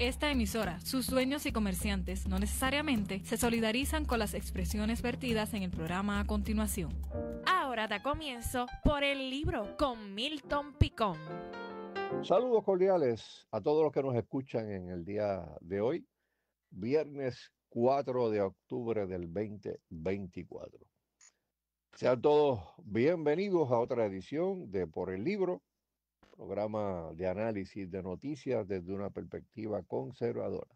Esta emisora, sus dueños y comerciantes no necesariamente se solidarizan con las expresiones vertidas en el programa a continuación. Ahora da comienzo por el libro con Milton Picón. Saludos cordiales a todos los que nos escuchan en el día de hoy, viernes 4 de octubre del 2024. Sean todos bienvenidos a otra edición de Por el Libro, programa de análisis de noticias desde una perspectiva conservadora,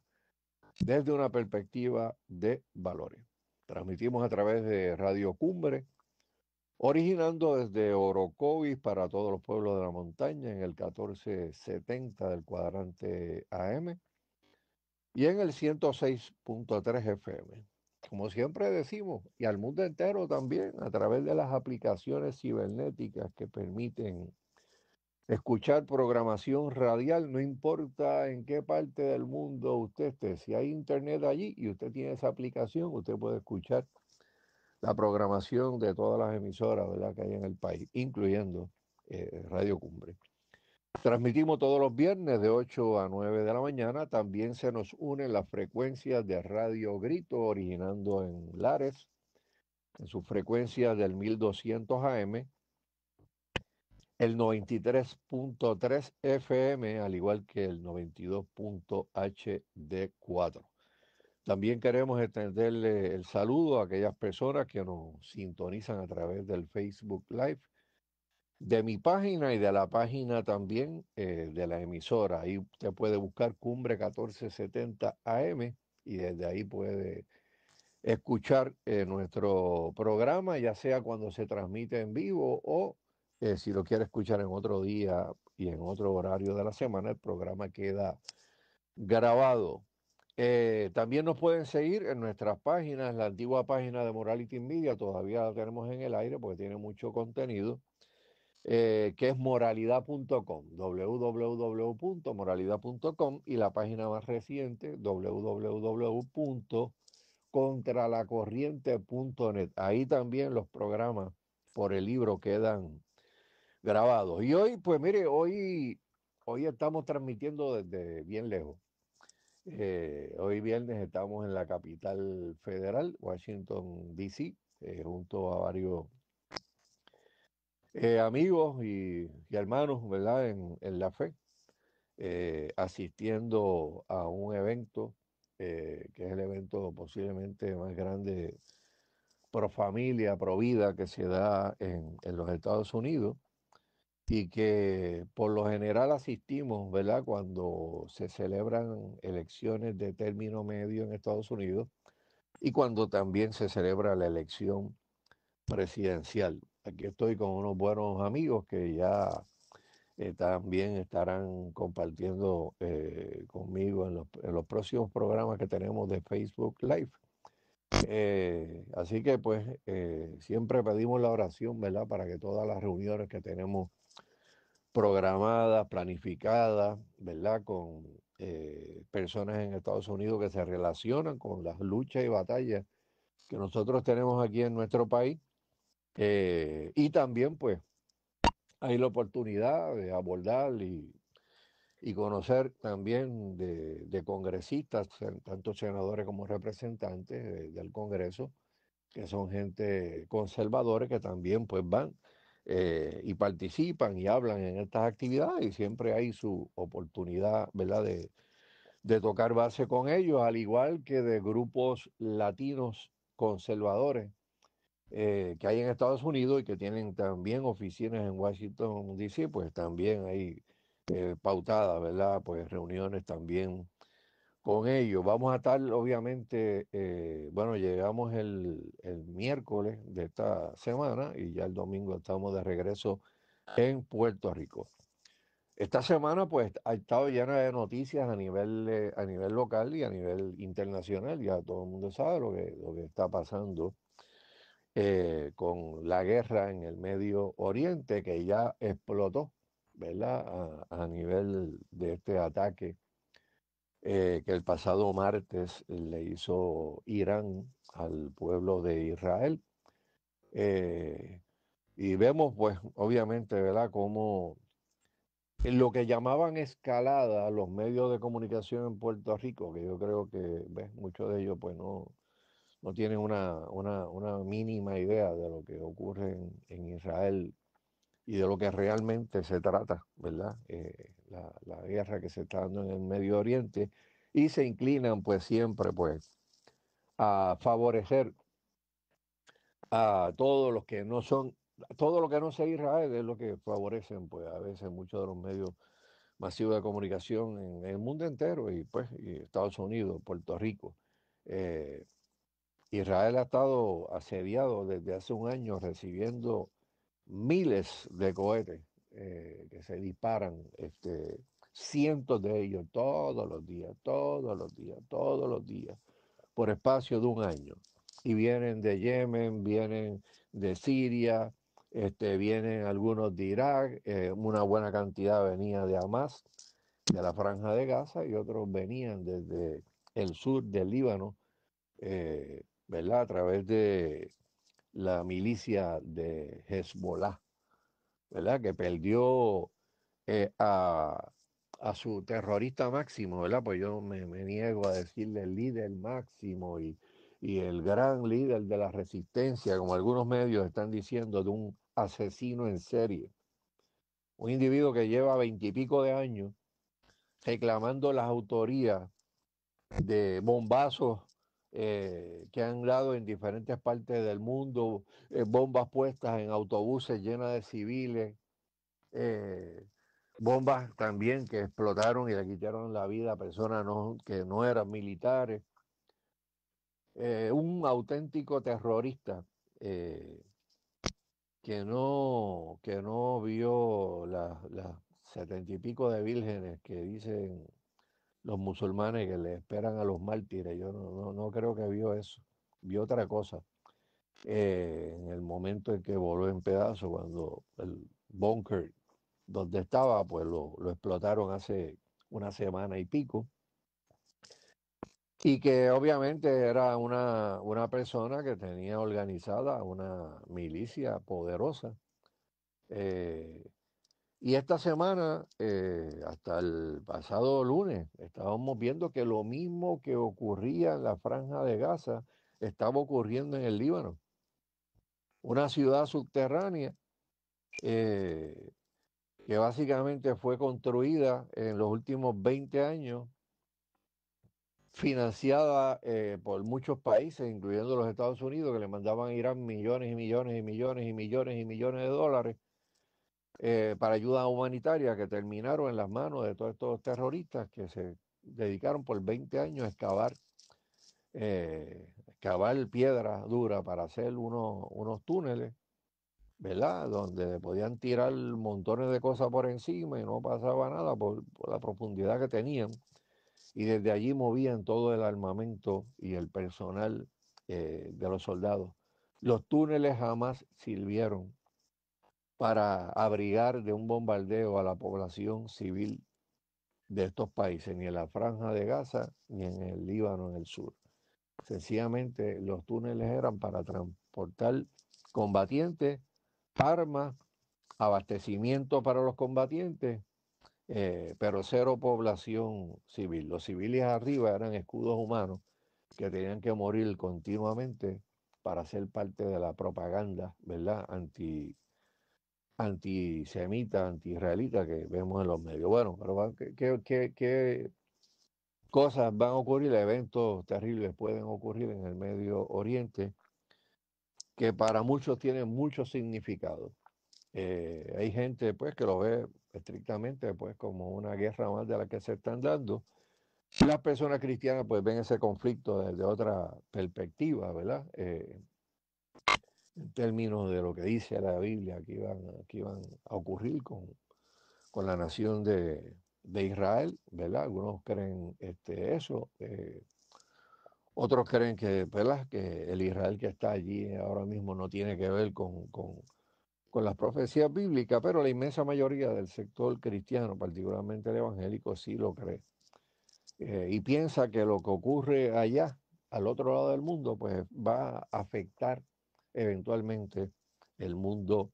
desde una perspectiva de valores. Transmitimos a través de Radio Cumbre, originando desde Orocovis para todos los pueblos de la montaña en el 1470 del cuadrante AM y en el 106.3 FM. Como siempre decimos, y al mundo entero también, a través de las aplicaciones cibernéticas que permiten escuchar programación radial, no importa en qué parte del mundo usted esté. Si hay internet allí y usted tiene esa aplicación, usted puede escuchar la programación de todas las emisoras que hay en el país, incluyendo eh, Radio Cumbre. Transmitimos todos los viernes de 8 a 9 de la mañana. También se nos unen las frecuencias de Radio Grito, originando en Lares, en su frecuencia del 1200 AM, el 93.3 FM, al igual que el 92.HD4. También queremos extenderle el saludo a aquellas personas que nos sintonizan a través del Facebook Live, de mi página y de la página también eh, de la emisora. Ahí usted puede buscar Cumbre 1470 AM y desde ahí puede escuchar eh, nuestro programa, ya sea cuando se transmite en vivo o si lo quiere escuchar en otro día y en otro horario de la semana, el programa queda grabado. Eh, también nos pueden seguir en nuestras páginas, la antigua página de Morality Media, todavía la tenemos en el aire porque tiene mucho contenido, eh, que es moralidad.com, www.moralidad.com y la página más reciente, www.contralacorriente.net. Ahí también los programas por el libro quedan grabados. Y hoy, pues mire, hoy, hoy estamos transmitiendo desde bien lejos. Eh, hoy viernes estamos en la capital federal, Washington, D.C., eh, junto a varios eh, amigos y, hermanos, ¿verdad? En, la fe, asistiendo a un evento que es el evento posiblemente más grande pro familia, pro vida que se da en los Estados Unidos y que por lo general asistimos, ¿verdad? Cuando se celebran elecciones de término medio en Estados Unidos y cuando también se celebra la elección presidencial. Aquí estoy con unos buenos amigos que ya eh, también estarán compartiendo eh, conmigo en los, próximos programas que tenemos de Facebook Live. Eh, así que pues siempre pedimos la oración, ¿verdad? Para que todas las reuniones que tenemos programada, planificada, ¿verdad? Con eh, personas en Estados Unidos que se relacionan con las luchas y batallas que nosotros tenemos aquí en nuestro país. Eh, y también, pues, hay la oportunidad de abordar y, conocer también de, de, congresistas, tanto senadores como representantes del Congreso, que son gente conservadora que también, pues, van eh, y participan y hablan en estas actividades y siempre hay su oportunidad, ¿verdad?, de, tocar base con ellos, al igual que de grupos latinos conservadores eh, que hay en Estados Unidos y que tienen también oficinas en Washington, D.C., pues también hay eh, pautadas, ¿verdad? Pues reuniones también con ello, Vamos a estar, obviamente, eh, bueno, llegamos el, miércoles de esta semana y ya el domingo estamos de regreso ah. en Puerto Rico. Esta semana, pues, ha estado llena de noticias a nivel, a nivel local y a nivel internacional. Ya todo el mundo sabe lo que, lo que está pasando eh, con la guerra en el Medio Oriente, que ya explotó, ¿verdad? a nivel de este ataque eh, que el pasado martes le hizo Irán al pueblo de Israel. Eh, y vemos, pues, obviamente, ¿verdad?, cómo en lo que llamaban escalada los medios de comunicación en Puerto Rico, que yo creo que ¿ves? muchos de ellos pues no, no tienen una, mínima idea de lo que ocurre en, Israel y de lo que realmente se trata, ¿verdad? Eh, la, guerra que se está dando en el Medio Oriente y se inclinan pues siempre pues a favorecer a todos los que no son, todo lo que no sea Israel es lo que favorecen pues a veces muchos de los medios masivos de comunicación en, el mundo entero y pues Estados Unidos, Puerto Rico. Eh, Israel ha estado asediado desde hace un año recibiendo miles de cohetes eh, que se disparan este, cientos de ellos todos los días, todos los días, todos los días, por espacio de un año. Y vienen de Yemen, vienen de Siria, este, vienen algunos de Irak, eh, una buena cantidad venía de Hamas, de la franja de Gaza, y otros venían desde el sur del Líbano, eh, ¿verdad? A través de la milicia de Hezbollah. Que perdió eh, a, su terrorista máximo, Pues yo me, niego a decirle el líder máximo y, y el gran líder de la resistencia, como algunos medios están diciendo, de un asesino en serie. Un individuo que lleva veintipico de años reclamando las autorías de bombazos eh, que han dado en diferentes partes del mundo, eh, bombas puestas en autobuses llenas de civiles, eh, bombas también que explotaron y le quitaron la vida a personas que no eran militares. un auténtico terrorista que, no, que no vio las setenta y pico de vírgenes que dicen los musulmanes que le esperan a los mártires. Yo no, no, creo que vio eso, vio otra cosa. Eh, en el momento en que voló en pedazos, cuando el bunker donde estaba, pues lo, explotaron hace una semana y pico. Y que obviamente era una, persona que tenía organizada una milicia poderosa. Eh, y esta semana, eh, hasta el pasado lunes, estábamos viendo que lo mismo que ocurría en la franja de Gaza estaba ocurriendo en el Líbano. Una ciudad subterránea eh, que básicamente fue construida en los últimos 20 años, financiada eh, por muchos países, incluyendo los Estados Unidos, que le mandaban a Irán millones y millones y millones y millones y millones de dólares eh, para ayuda humanitaria que terminaron en las manos de todos estos terroristas que se dedicaron por 20 años a excavar, eh, excavar piedra dura para hacer unos, túneles, ¿verdad? Donde podían tirar montones de cosas por encima y no pasaba nada por, la profundidad que tenían. Y desde allí movían todo el armamento y el personal eh, de los soldados. Los túneles jamás sirvieron para abrigar de un bombardeo a la población civil de estos países, ni en la franja de Gaza, ni en el Líbano, en el sur. Sencillamente los túneles eran para transportar combatientes, armas, abastecimiento para los combatientes, eh, pero cero población civil. Los civiles arriba eran escudos humanos que tenían que morir continuamente para ser parte de la propaganda, ¿verdad?, anti antisemita, antiisraelita que vemos en los medios. Bueno, pero ¿qué, cosas van a ocurrir, eventos terribles pueden ocurrir en el Medio Oriente que para muchos tienen mucho significado. Eh, hay gente pues que lo ve estrictamente pues, como una guerra más de la que se están dando. Las personas cristianas pues ven ese conflicto desde otra perspectiva, ¿verdad? Eh, en términos de lo que dice la Biblia que iban, que iban a ocurrir con, con la nación de, de, Israel, ¿verdad? Algunos creen este, eso, eh, otros creen que, ¿verdad? que el Israel que está allí ahora mismo no tiene que ver con, con, con las profecías bíblicas, pero la inmensa mayoría del sector cristiano, particularmente el evangélico, sí lo cree. Eh, y piensa que lo que ocurre allá, al otro lado del mundo, pues va a afectar eventualmente el mundo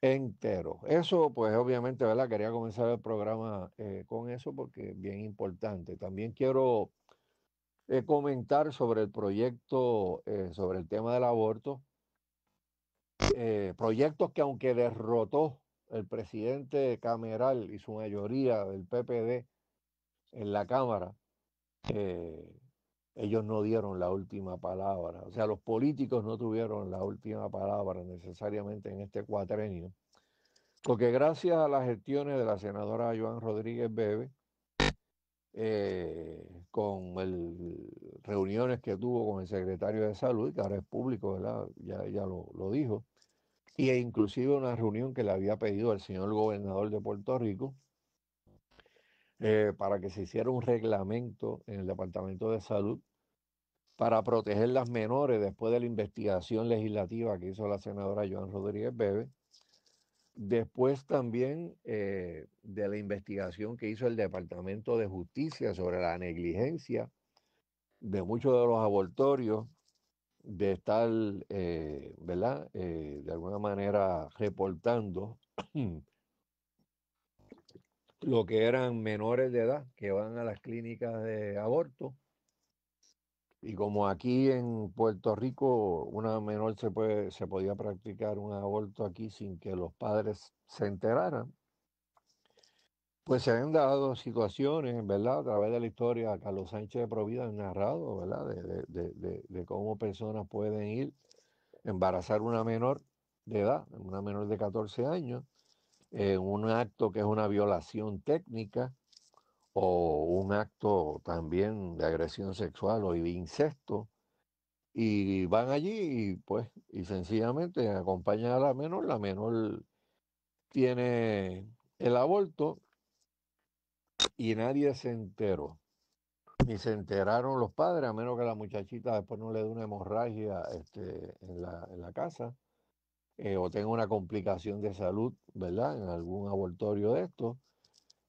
entero. Eso, pues obviamente, ¿verdad? Quería comenzar el programa eh, con eso porque es bien importante. También quiero eh, comentar sobre el proyecto, eh, sobre el tema del aborto. proyectos que aunque derrotó el presidente Cameral y su mayoría del PPD en la Cámara, eh, ellos no dieron la última palabra. O sea, los políticos no tuvieron la última palabra necesariamente en este cuatrenio, porque gracias a las gestiones de la senadora Joan Rodríguez Bebe, eh, con el, reuniones que tuvo con el secretario de salud, que ahora es público, ¿verdad? ya, ya lo, lo dijo, y e inclusive una reunión que le había pedido al señor gobernador de Puerto Rico, eh, para que se hiciera un reglamento en el Departamento de Salud para proteger las menores después de la investigación legislativa que hizo la senadora Joan Rodríguez Bebe. Después también eh, de la investigación que hizo el Departamento de Justicia sobre la negligencia de muchos de los abortorios, de estar, eh, ¿verdad? de alguna manera reportando lo que eran menores de edad que van a las clínicas de aborto. Y como aquí en Puerto Rico una menor se, puede, se podía practicar un aborto aquí sin que los padres se enteraran, pues se han dado situaciones, ¿verdad? A través de la historia, Carlos Sánchez de Provida ha narrado, ¿verdad? De, cómo personas pueden ir, embarazar una menor de edad, una menor de 14 años, en un acto que es una violación técnica o un acto también de agresión sexual o de incesto y van allí y pues y sencillamente acompañan a la menor la menor tiene el aborto y nadie se enteró ni se enteraron los padres a menos que la muchachita después no le dé una hemorragia este, en, la, en la casa eh, o tenga una complicación de salud, ¿verdad? En algún abortorio de esto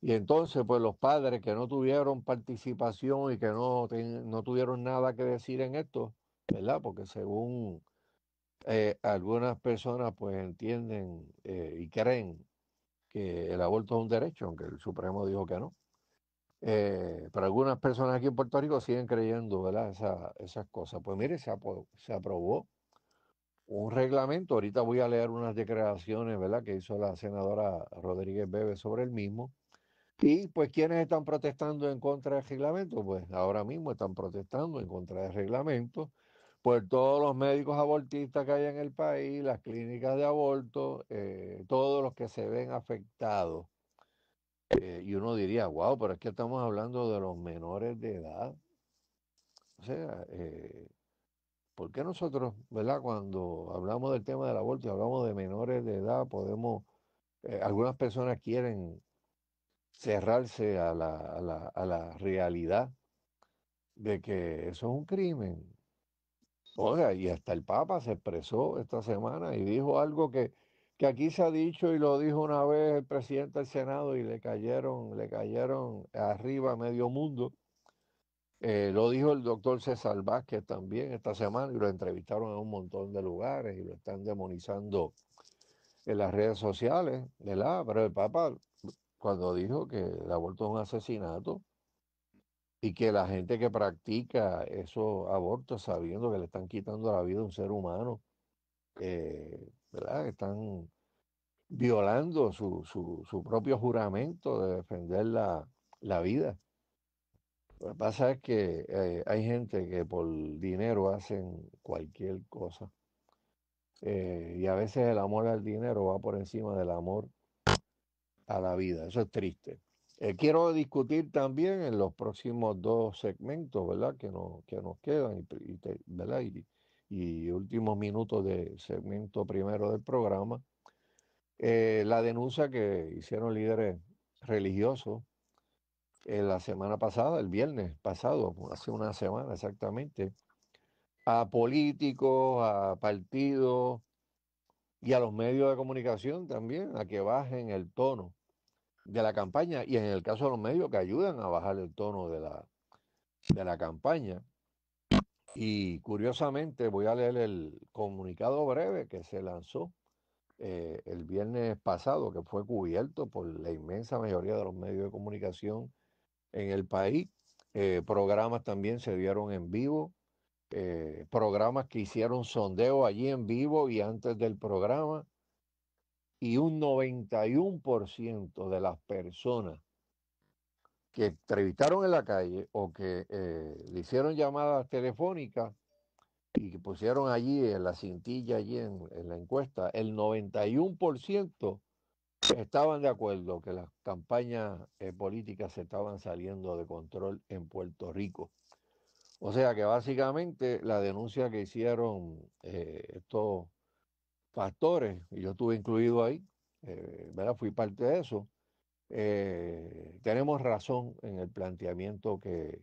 Y entonces, pues los padres que no tuvieron participación y que no, no tuvieron nada que decir en esto, ¿verdad? Porque según eh, algunas personas, pues entienden eh, y creen que el aborto es un derecho, aunque el Supremo dijo que no. pero algunas personas aquí en Puerto Rico siguen creyendo, ¿verdad? esas cosas. Pues mire, se aprobó un reglamento. Ahorita voy a leer unas declaraciones, ¿verdad?, que hizo la senadora Rodríguez Bebe sobre el mismo. Y pues, ¿quiénes están protestando en contra del reglamento? Pues ahora mismo están protestando en contra del reglamento por todos los médicos abortistas que hay en el país, las clínicas de aborto, eh, todos los que se ven afectados. Eh, y uno diría, wow, pero es que estamos hablando de los menores de edad. O sea, eh, ¿Por qué nosotros, ¿verdad? Cuando hablamos del tema del aborto y hablamos de menores de edad, podemos, eh, algunas personas quieren cerrarse a la, a, la, realidad de que eso es un crimen. Oiga, y hasta el Papa se expresó esta semana y dijo algo que, que aquí se ha dicho y lo dijo una vez el presidente del Senado y le cayeron, le cayeron arriba medio mundo eh, lo dijo el doctor César Vázquez también esta semana y lo entrevistaron en un montón de lugares y lo están demonizando en las redes sociales, ¿verdad? Pero el Papa, cuando dijo que el aborto es un asesinato y que la gente que practica esos abortos sabiendo que le están quitando la vida a un ser humano, eh, ¿verdad? Están violando su, su, su propio juramento de defender la, la vida lo que pasa es que eh, hay gente que por dinero hacen cualquier cosa. Eh, y a veces el amor al dinero va por encima del amor a la vida. Eso es triste. Eh, quiero discutir también en los próximos dos segmentos, ¿verdad? Que, que nos quedan, y, últimos minutos del segmento primero del programa. la denuncia que hicieron líderes religiosos eh, la semana pasada, el viernes pasado, hace una semana exactamente, a políticos, a partidos y a los medios de comunicación también, a que bajen el tono de la campaña y en el caso de los medios que ayudan a bajar el tono de la, de la campaña. Y curiosamente voy a leer el comunicado breve que se lanzó eh, el viernes pasado, que fue cubierto por la inmensa mayoría de los medios de comunicación en el país. Eh, programas también se dieron en vivo, eh, programas que hicieron sondeo allí en vivo y antes del programa. Y un 91% de las personas que entrevistaron en la calle o que eh, le hicieron llamadas telefónicas y que pusieron allí en la cintilla, allí en, en la encuesta, el 91% Estaban de acuerdo que las campañas eh, políticas se estaban saliendo de control en Puerto Rico. O sea que básicamente la denuncia que hicieron eh, estos factores, y yo estuve incluido ahí, eh, ¿verdad? fui parte de eso, tenemos razón en el planteamiento que,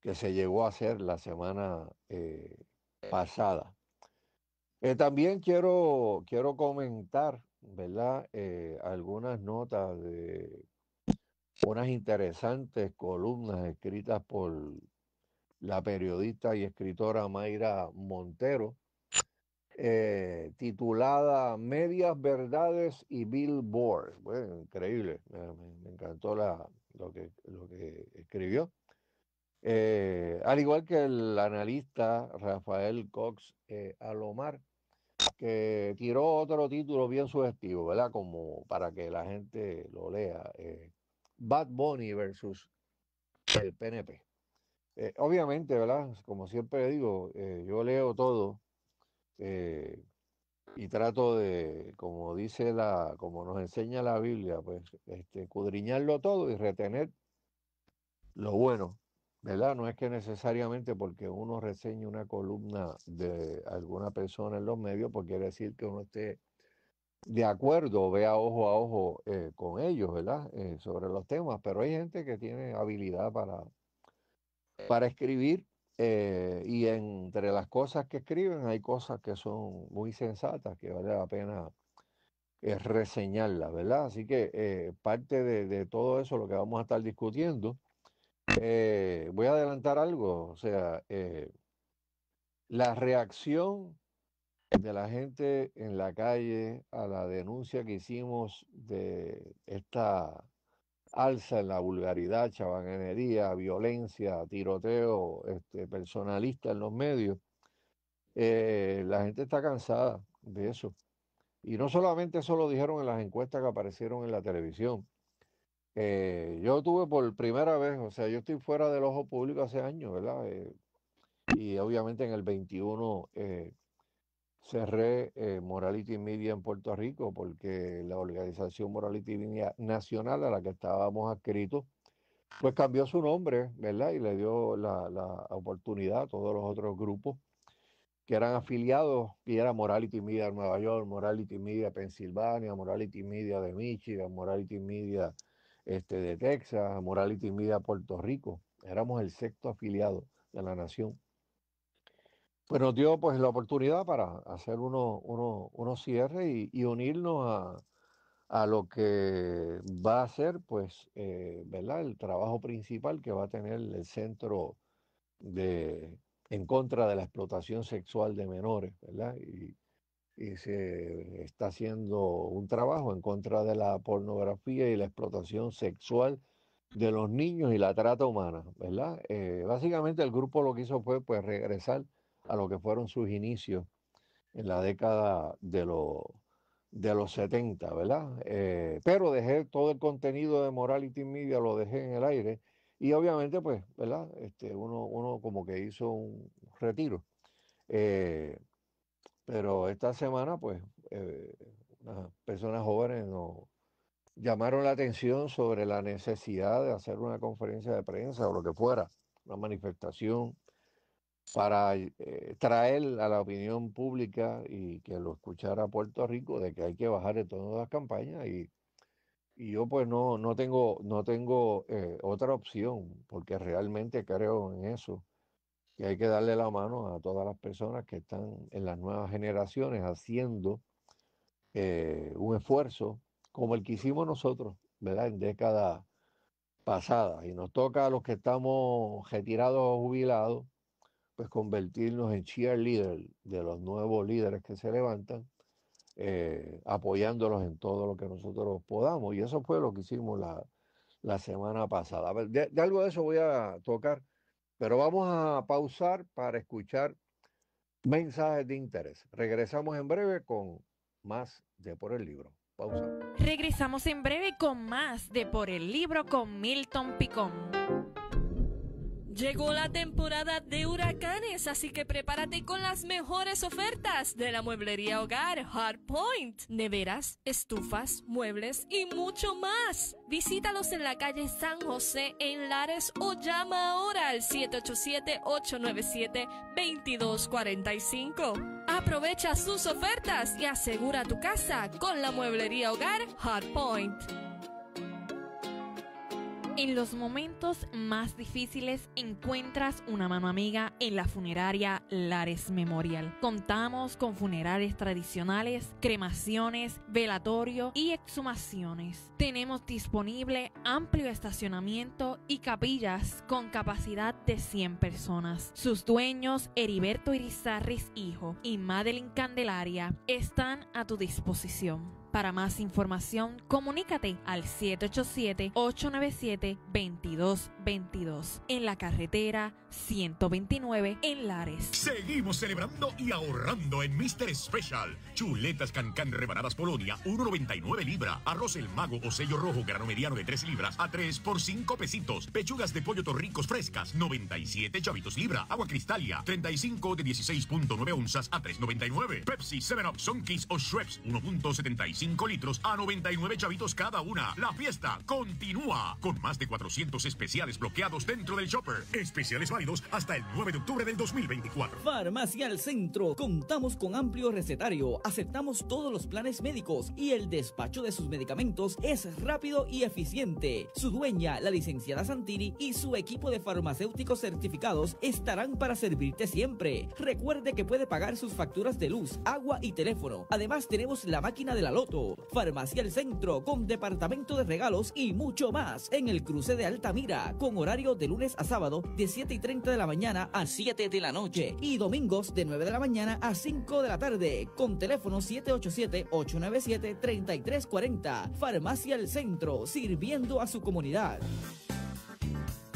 que, se llegó a hacer la semana pasada. también quiero, quiero comentar ¿verdad? Eh, algunas notas de unas interesantes columnas escritas por la periodista y escritora Mayra Montero, eh, titulada Medias Verdades y Billboard. Bueno, increíble, me, encantó lo, que, lo que escribió. Eh, al igual que el analista Rafael Cox Alomar, que tiró otro título bien sugestivo, ¿verdad? Como para que la gente lo lea. Eh, Bad Bunny versus el PNP. Eh, obviamente, ¿verdad? Como siempre digo, eh, yo leo todo y trato de, como dice la, como nos enseña la Biblia, pues, este, escudriñarlo todo y retener lo bueno ¿verdad? No es que necesariamente porque uno reseñe una columna de alguna persona en los medios, pues quiere decir que uno esté de acuerdo, vea ojo a ojo eh, con ellos, ¿verdad? Eh, sobre los temas, pero hay gente que tiene habilidad para, para escribir eh, y entre las cosas que escriben hay cosas que son muy sensatas, que vale la pena reseñarlas, ¿verdad? Así que parte de todo eso lo que vamos a estar discutiendo. Eh, voy a adelantar algo, o sea, eh, la reacción de la gente en la calle a la denuncia que hicimos de esta alza en la vulgaridad, chabanganería, violencia, tiroteo este, personalista en los medios, eh, la gente está cansada de eso. Y no solamente eso lo dijeron en las encuestas que aparecieron en la televisión, eh, yo tuve por primera vez, o sea, yo estoy fuera del ojo público hace años, ¿verdad? Eh, y obviamente en el 21 eh, cerré Morality Media en Puerto Rico porque la organización Morality Media Nacional a la que estábamos adscritos, pues cambió su nombre, ¿verdad? Y le dio la, oportunidad a todos los otros grupos que eran afiliados, y era Morality Media de Nueva York, Morality Media de Pensilvania, Morality Media de Michigan, Morality Media este, de Texas, Morality Media Puerto Rico. Éramos el sexto afiliado de la nación. Pues nos dio pues la oportunidad para hacer unos uno, uno cierres y, unirnos a, a, lo que va a ser pues eh, ¿verdad? el trabajo principal que va a tener el centro de en contra de la explotación sexual de menores, ¿verdad? Y, y se está haciendo un trabajo en contra de la pornografía y la explotación sexual de los niños y la trata humana, ¿verdad? Eh, básicamente el grupo lo que hizo fue pues, regresar a lo que fueron sus inicios en la década de, de los 70, ¿verdad? Eh, pero dejé todo el contenido de Morality Media, lo dejé en el aire y obviamente pues, ¿verdad? Este, uno, uno como que hizo un retiro. Eh, pero esta semana, pues, eh, personas jóvenes nos llamaron la atención sobre la necesidad de hacer una conferencia de prensa o lo que fuera, una manifestación para eh, traer a la opinión pública y que lo escuchara Puerto Rico de que hay que bajar el tono de las campañas y, y yo pues no, no tengo, no tengo eh, otra opción porque realmente creo en eso que hay que darle la mano a todas las personas que están en las nuevas generaciones haciendo eh, un esfuerzo como el que hicimos nosotros, ¿verdad? En décadas pasadas. Y nos toca a los que estamos retirados o jubilados, pues convertirnos en cheerleader de los nuevos líderes que se levantan, eh, apoyándolos en todo lo que nosotros podamos. Y eso fue lo que hicimos la, semana pasada. de algo de eso voy a tocar pero vamos a pausar para escuchar mensajes de interés. Regresamos en breve con más de por el libro. Pausa. Regresamos en breve con más de por el libro con Milton Picón. Llegó la temporada de huracanes, así que prepárate con las mejores ofertas de la mueblería hogar Hardpoint. Neveras, estufas, muebles y mucho más. Visítalos en la calle San José en Lares o llama ahora al 787-897-2245. Aprovecha sus ofertas y asegura tu casa con la mueblería hogar Hardpoint. En los momentos más difíciles encuentras una mano amiga en la funeraria Lares Memorial. Contamos con funerales tradicionales, cremaciones, velatorio y exhumaciones. Tenemos disponible amplio estacionamiento y capillas con capacidad de 100 personas. Sus dueños, Heriberto Irizarris Hijo y Madeline Candelaria, están a tu disposición. Para más información, comunícate al 787-897-2222 en la carretera 129 en Lares. Seguimos celebrando y ahorrando en Mr. Special. Chuletas Cancán rebanadas Polonia, 1.99 libra. Arroz el mago o sello rojo grano mediano de 3 libras a 3 por 5 pesitos. Pechugas de pollo torricos frescas, 97 chavitos libra. Agua cristalia, 35 de 16.9 onzas a 3.99. Pepsi, 7-Up, Sonkeys o Schweppes, 1.75 litros a 99 chavitos cada una. La fiesta continúa con más de 400 especiales bloqueados dentro del shopper. Especiales varios hasta el 9 de octubre del 2024. Farmacia al Centro. Contamos con amplio recetario. Aceptamos todos los planes médicos y el despacho de sus medicamentos es rápido y eficiente. Su dueña, la licenciada Santini, y su equipo de farmacéuticos certificados estarán para servirte siempre. Recuerde que puede pagar sus facturas de luz, agua y teléfono. Además, tenemos la máquina de la Loto, Farmacia El Centro, con departamento de regalos y mucho más en el cruce de Altamira, con horario de lunes a sábado de 7 y 30 de la mañana a 7 de la noche y domingos de 9 de la mañana a 5 de la tarde con teléfono 787-897-3340. Farmacia El Centro, sirviendo a su comunidad.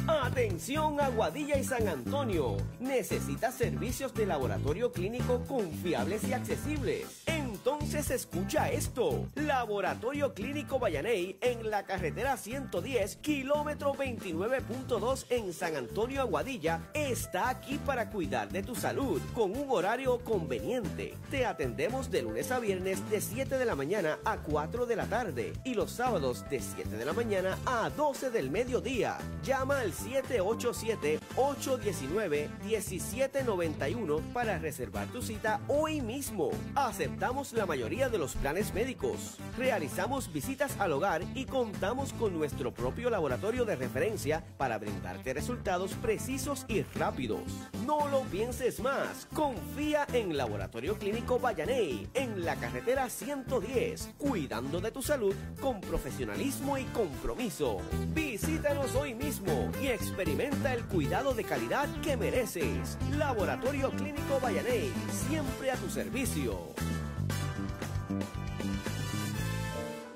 Atención Aguadilla y San Antonio. Necesitas servicios de laboratorio clínico confiables y accesibles. Entonces escucha esto. Laboratorio Clínico Vallaney en la carretera 110, kilómetro 29.2 en San Antonio Aguadilla, está aquí para cuidar de tu salud con un horario conveniente. Te atendemos de lunes a viernes de 7 de la mañana a 4 de la tarde y los sábados de 7 de la mañana a 12 del mediodía. Llama al 787-819-1791 para reservar tu cita hoy mismo. Aceptamos la mayoría de los planes médicos. Realizamos visitas al hogar y contamos con nuestro propio laboratorio de referencia para brindarte resultados precisos y rápidos. No lo pienses más. Confía en Laboratorio Clínico Vallaney, en la carretera 110, cuidando de tu salud con profesionalismo y compromiso. Visítanos hoy mismo y experimenta el cuidado de calidad que mereces. Laboratorio Clínico Bayané siempre a tu servicio.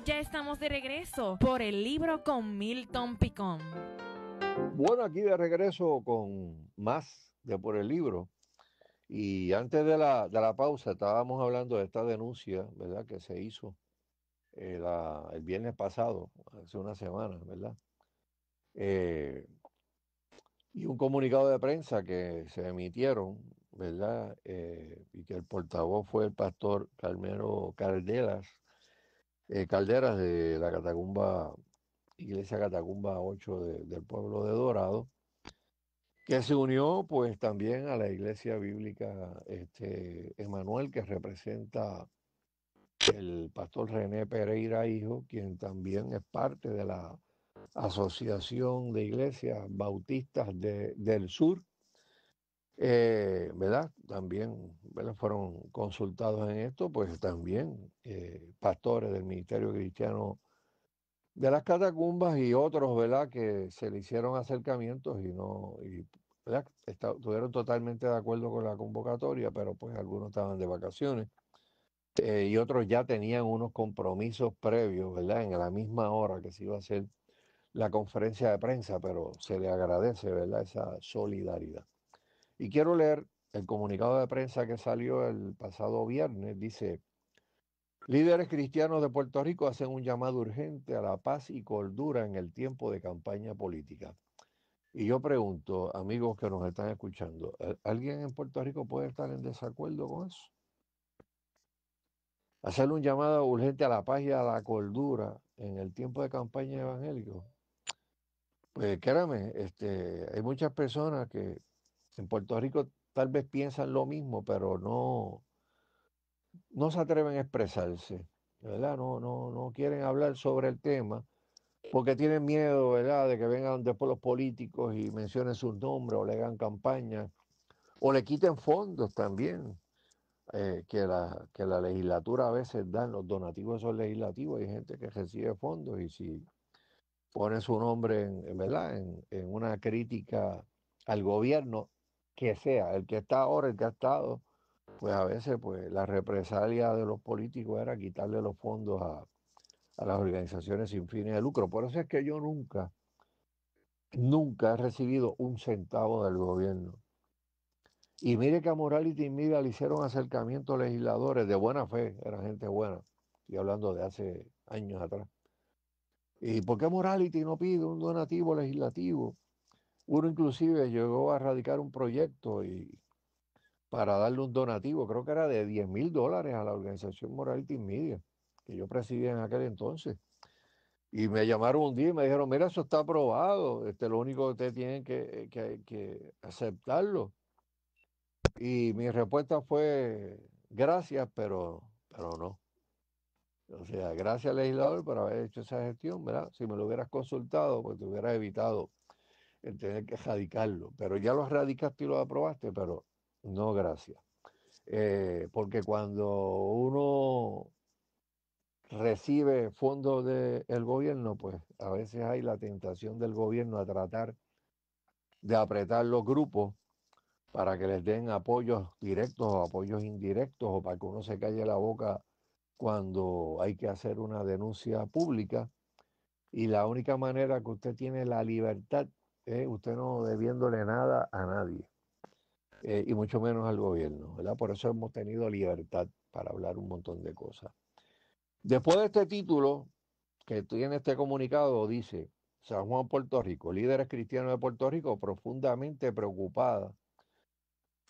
Ya estamos de regreso por el libro con Milton Picón. Bueno, aquí de regreso con más de por el libro. Y antes de la, de la pausa estábamos hablando de esta denuncia, ¿verdad? Que se hizo eh, el viernes pasado, hace una semana, ¿verdad? Eh, y un comunicado de prensa que se emitieron, ¿verdad? Eh, y que el portavoz fue el pastor calmero Calderas, eh, Calderas de la Catacumba, Iglesia Catacumba 8 del pueblo de Dorado, que se unió pues también a la Iglesia Bíblica este, Emanuel, que representa el pastor René Pereira Hijo, quien también es parte de la Asociación de Iglesias Bautistas del Sur, eh, ¿verdad? También ¿verdad? fueron consultados en esto, pues también eh, pastores del Ministerio Cristiano de las Catacumbas y otros, ¿verdad? Que se le hicieron acercamientos y no, ¿verdad? estuvieron totalmente de acuerdo con la convocatoria, pero pues algunos estaban de vacaciones. Eh, y otros ya tenían unos compromisos previos, ¿verdad? En la misma hora que se iba a hacer la conferencia de prensa, pero se le agradece, ¿verdad?, esa solidaridad. Y quiero leer el comunicado de prensa que salió el pasado viernes, dice, líderes cristianos de Puerto Rico hacen un llamado urgente a la paz y cordura en el tiempo de campaña política. Y yo pregunto, amigos que nos están escuchando, ¿alguien en Puerto Rico puede estar en desacuerdo con eso? Hacer un llamado urgente a la paz y a la cordura en el tiempo de campaña evangélico? Pues créame, este, hay muchas personas que en Puerto Rico tal vez piensan lo mismo, pero no, no se atreven a expresarse, ¿verdad? No, no, no quieren hablar sobre el tema eh porque tienen miedo, ¿verdad?, de que vengan después los políticos y mencionen sus nombres o le hagan campaña o le quiten fondos también, eh, que, la, que la legislatura a veces da, los donativos esos legislativos, hay gente que recibe fondos y si pone su nombre en, ¿verdad? En, una crítica al gobierno, que sea, el que está ahora, el que ha estado, pues a veces pues, la represalia de los políticos era quitarle los fondos a, las organizaciones sin fines de lucro. Por eso es que yo nunca, nunca he recibido un centavo del gobierno. Y mire que a Morality y Timida le hicieron acercamiento legisladores de buena fe, eran gente buena, estoy hablando de hace años atrás. ¿Y por qué Morality no pide un donativo legislativo? Uno inclusive llegó a radicar un proyecto y, para darle un donativo, creo que era de 10 mil dólares a la organización Morality Media, que yo presidía en aquel entonces. Y me llamaron un día y me dijeron, mira, eso está aprobado, este, lo único que ustedes tienen que, que aceptarlo. Y mi respuesta fue, gracias, pero, pero no. O sea, gracias legislador por haber hecho esa gestión, ¿verdad? Si me lo hubieras consultado, pues te hubieras evitado el tener que radicarlo. Pero ya lo radicaste y lo aprobaste, pero no gracias. Eh, porque cuando uno recibe fondos del gobierno, pues a veces hay la tentación del gobierno a tratar de apretar los grupos para que les den apoyos directos o apoyos indirectos o para que uno se calle la boca cuando hay que hacer una denuncia pública y la única manera que usted tiene la libertad es usted no debiéndole nada a nadie eh, y mucho menos al gobierno, ¿verdad? Por eso hemos tenido libertad para hablar un montón de cosas. Después de este título que tiene este comunicado dice San Juan, Puerto Rico, líderes cristianos de Puerto Rico profundamente preocupada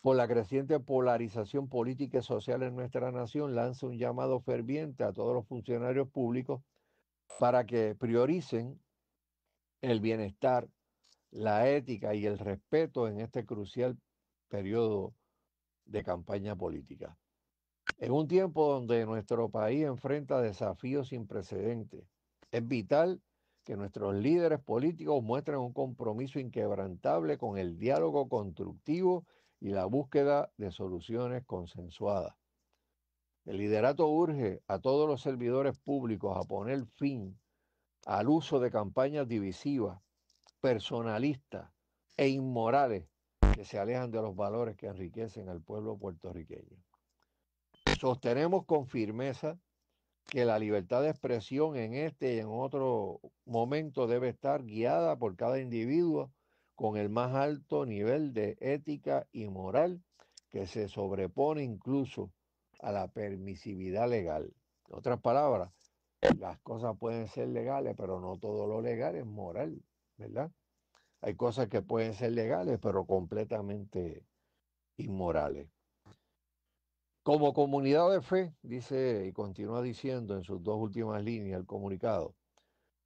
por la creciente polarización política y social en nuestra nación, lanza un llamado ferviente a todos los funcionarios públicos para que prioricen el bienestar, la ética y el respeto en este crucial periodo de campaña política. En un tiempo donde nuestro país enfrenta desafíos sin precedentes, es vital que nuestros líderes políticos muestren un compromiso inquebrantable con el diálogo constructivo y la búsqueda de soluciones consensuadas. El liderato urge a todos los servidores públicos a poner fin al uso de campañas divisivas, personalistas e inmorales que se alejan de los valores que enriquecen al pueblo puertorriqueño. Sostenemos con firmeza que la libertad de expresión en este y en otro momento debe estar guiada por cada individuo con el más alto nivel de ética y moral que se sobrepone incluso a la permisividad legal. En otras palabras, las cosas pueden ser legales, pero no todo lo legal es moral, ¿verdad? Hay cosas que pueden ser legales, pero completamente inmorales. Como comunidad de fe, dice y continúa diciendo en sus dos últimas líneas el comunicado,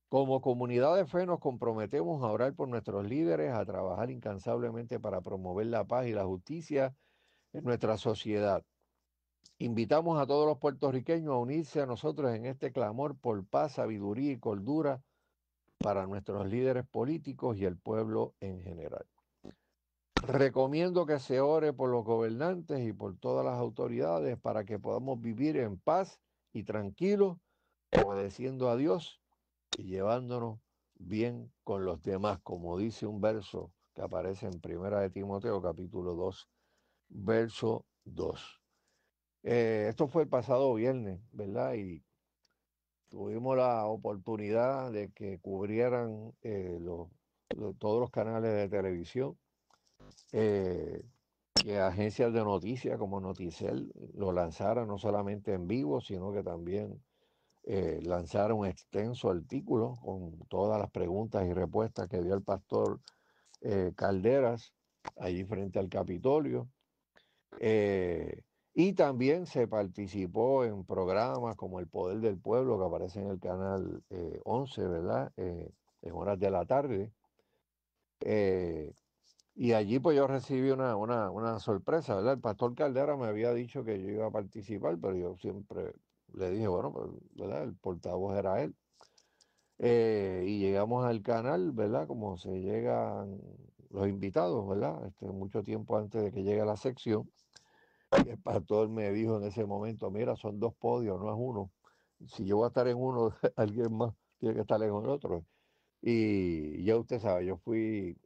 como comunidad de fe nos comprometemos a orar por nuestros líderes, a trabajar incansablemente para promover la paz y la justicia en nuestra sociedad. Invitamos a todos los puertorriqueños a unirse a nosotros en este clamor por paz, sabiduría y cordura para nuestros líderes políticos y el pueblo en general. Recomiendo que se ore por los gobernantes y por todas las autoridades para que podamos vivir en paz y tranquilos, obedeciendo a Dios y llevándonos bien con los demás, como dice un verso que aparece en Primera de Timoteo capítulo 2, verso 2. Eh, esto fue el pasado viernes, ¿verdad? Y tuvimos la oportunidad de que cubrieran eh, los, todos los canales de televisión, eh, que agencias de noticias como Noticel lo lanzaran no solamente en vivo, sino que también eh, lanzar un extenso artículo con todas las preguntas y respuestas que dio el pastor eh, Calderas allí frente al Capitolio. Eh, y también se participó en programas como El Poder del Pueblo, que aparece en el canal 11, eh, ¿verdad? en horas de la tarde. y allí pues yo recibí una, una sorpresa, ¿verdad? El pastor Caldera me había dicho que yo iba a participar, pero yo siempre le dije, bueno, pues, El portavoz era él. Eh, y llegamos al canal, ¿verdad? Como se llegan los invitados, ¿verdad? Este, mucho tiempo antes de que llegue la sección. El pastor me dijo en ese momento, mira, son dos podios, no es uno. Si yo voy a estar en uno, alguien más tiene que estar en el otro. Y ya usted sabe, yo fui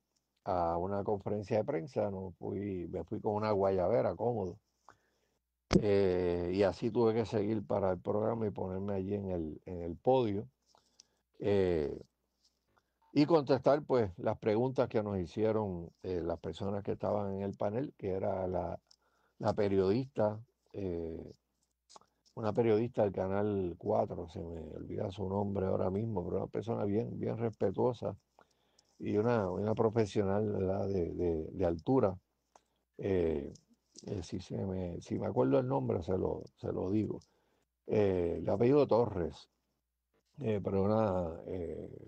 a una conferencia de prensa, no fui, me fui con una guayabera cómodo. Eh, y así tuve que seguir para el programa y ponerme allí en el, podio. Eh, y contestar pues las preguntas que nos hicieron eh, las personas que estaban en el panel, que era la, periodista, una periodista del Canal 4, se me olvida su nombre ahora mismo, pero una persona bien, bien respetuosa y una, una profesional de, altura. Eh, si, me, si me acuerdo el nombre se lo, se lo digo, eh, el apellido Torres, eh, pero nada,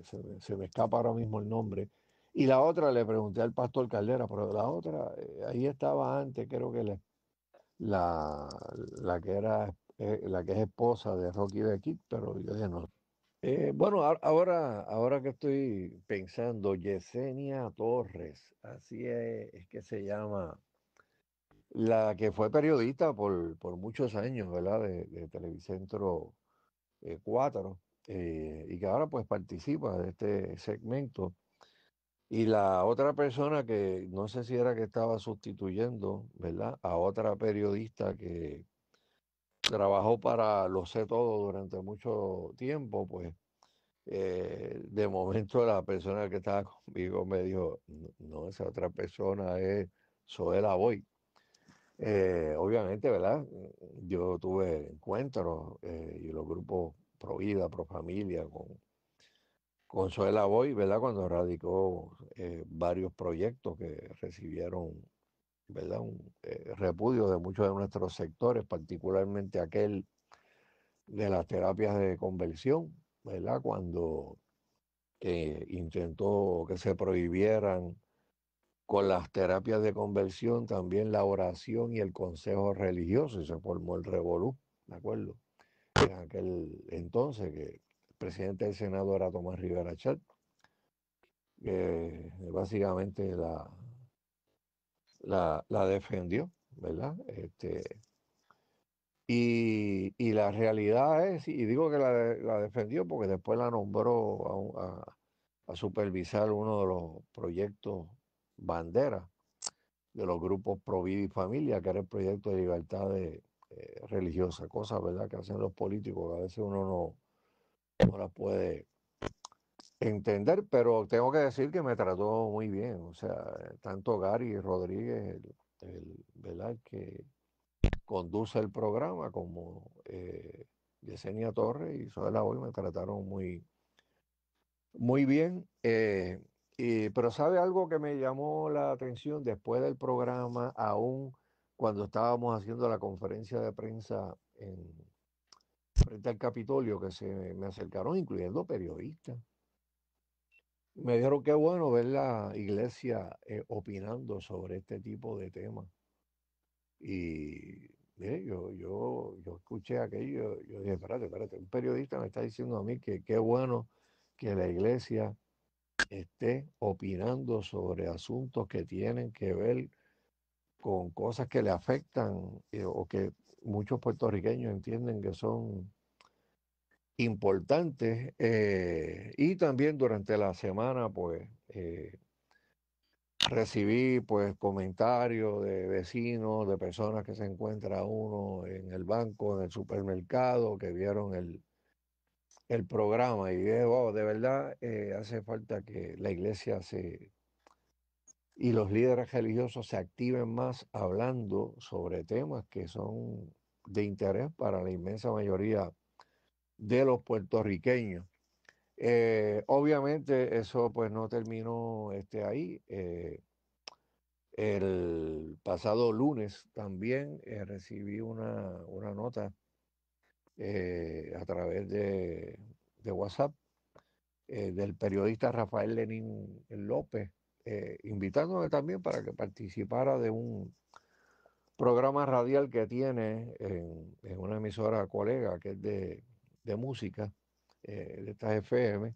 se, me escapa ahora mismo el nombre. Y la otra le pregunté al pastor Caldera, pero la otra, ahí estaba antes, creo que la, que era la que es esposa de Rocky de pero yo ya no. bueno, ahora, ahora que estoy pensando, Yesenia Torres, así es que se llama la que fue periodista por, muchos años, ¿verdad? De, de Televicentro 4, eh, eh, y que ahora pues participa de este segmento. Y la otra persona que no sé si era que estaba sustituyendo, ¿verdad? A otra periodista que trabajó para Lo Sé Todo durante mucho tiempo, pues eh, de momento la persona que estaba conmigo me dijo, no, esa otra persona es Soela Boy. Eh, obviamente, ¿verdad? Yo tuve encuentros eh, y los grupos Pro Vida, Pro Familia, con Consuela Boy, ¿verdad? Cuando radicó eh, varios proyectos que recibieron, ¿verdad? Un repudio de muchos de nuestros sectores, particularmente aquel de las terapias de conversión, ¿verdad? Cuando intentó que se prohibieran con las terapias de conversión, también la oración y el consejo religioso, y se formó el revolú, ¿de acuerdo? En aquel entonces que el presidente del Senado era Tomás Rivera Chat, que eh, básicamente la, la, defendió, ¿verdad? Este, y, la realidad es, y digo que la, defendió porque después la nombró a supervisar uno de los proyectos bandera de los grupos Provida y Familia, que era el proyecto de libertad de, eh, religiosa, cosas ¿verdad? que hacen los políticos, a veces uno no, no las puede entender, pero tengo que decir que me trató muy bien, o sea, eh, tanto Gary Rodríguez, el, que conduce el programa, como eh, Yesenia Torres y Soela Hoy me trataron muy, muy bien pero sabe algo que me llamó la atención después del programa, aún cuando estábamos haciendo la conferencia de prensa frente al Capitolio, que se me acercaron, incluyendo periodistas. Me dijeron qué bueno ver la iglesia eh, opinando sobre este tipo de temas. Y yo, yo, yo escuché aquello, yo dije, espérate, espérate, un periodista me está diciendo a mí que qué bueno que la iglesia esté opinando sobre asuntos que tienen que ver con cosas que le afectan eh, o que muchos puertorriqueños entienden que son importantes. Eh, y también durante la semana, pues, eh, recibí pues comentarios de vecinos, de personas que se encuentra uno en el banco, en el supermercado, que vieron el, el programa y de verdad eh, hace falta que la iglesia se y los líderes religiosos se activen más hablando sobre temas que son de interés para la inmensa mayoría de los puertorriqueños. Eh, obviamente eso pues no terminó este, ahí. Eh, el pasado lunes también recibí una, una nota eh, a través de, WhatsApp eh, del periodista Rafael Lenín López, eh, invitándome también para que participara de un programa radial que tiene en, una emisora colega que es de, música, de estas FM,